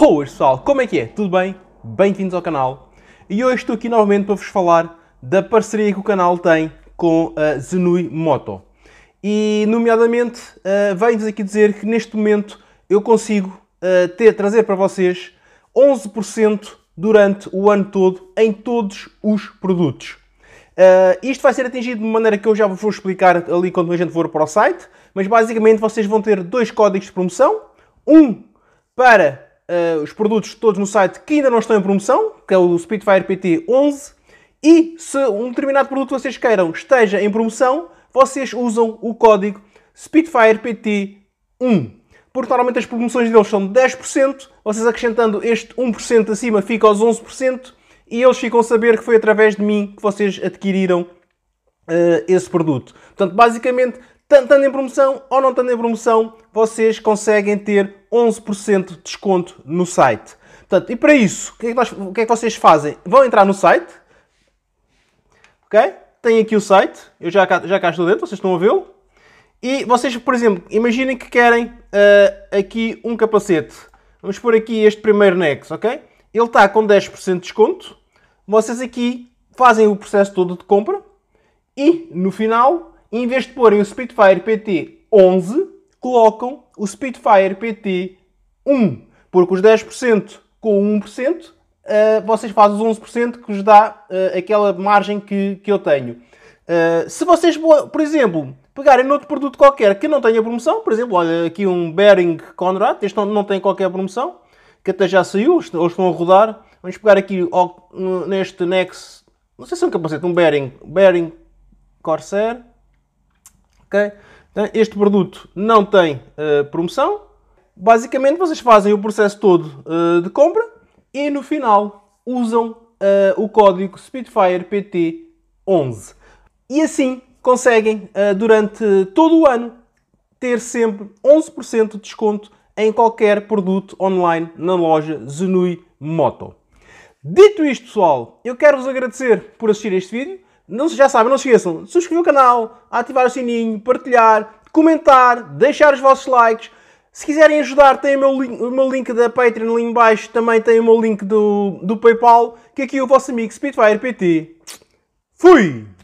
Boas pessoal, como é que é? Tudo bem? Bem-vindos ao canal. E hoje estou aqui novamente para vos falar da parceria que o canal tem com a Zenui Moto. E, nomeadamente, uh, eh, venho-vos aqui dizer que neste momento eu consigo uh, ter, trazer para vocês 11% durante o ano todo em todos os produtos. Uh, isto vai ser atingido de maneira que eu já vos vou explicar ali quando a gente for para o site, mas basicamente vocês vão ter dois códigos de promoção, um para uh, os produtos todos no site que ainda não estão em promoção, que é o Spitfire PT 11. E se um determinado produto vocês queiram esteja em promoção, vocês usam o código SPITFIREPT1. Porque normalmente as promoções deles são de 10%, vocês acrescentando este 1% acima fica aos 11% e eles ficam a saber que foi através de mim que vocês adquiriram uh, esse produto. Portanto, basicamente estando em promoção ou não estando em promoção, vocês conseguem ter 11% de desconto no site. Portanto, e para isso, o que, é que nós, o que é que vocês fazem? Vão entrar no site, ok? Tem aqui o site, eu já cá, já cá estou dentro, vocês estão a vê-lo. E vocês, por exemplo, imaginem que querem uh, aqui um capacete. Vamos pôr aqui este primeiro Nex, ok? Ele está com 10% de desconto. Vocês aqui fazem o processo todo de compra e no final em vez de porem o Spitfire PT 11, colocam o Spitfire PT 1, porque os 10% com 1% uh, eh, vocês fazem os 11% que vos dá uh, aquela margem que, que eu tenho. Uh, se vocês, por exemplo, pegarem noutro produto qualquer que não tenha promoção, por exemplo, olha aqui um Bering Conrad, este não, não tem qualquer promoção, que até já saiu, ou estão a rodar. Vamos pegar aqui neste Nex, não sei se é um capacete, um Bering, Bering Corsair, então, este produto não tem uh, promoção. Basicamente, vocês fazem o processo todo uh, de compra e no final usam eh, o código PT 11 E assim conseguem, durante todo o ano, ter sempre 11% de desconto em qualquer produto online na loja Zenui Moto. Dito isto, pessoal, eu quero vos agradecer por assistir este vídeo. Não, já sabem, não se esqueçam de subscrever o canal, ativar o sininho, partilhar, comentar, deixar os vossos likes. Se quiserem ajudar, tem o meu, link, o meu link da Patreon ali embaixo, também tem o meu link do, do Paypal, que aqui é o vosso amigo Spitfire PT. Fui!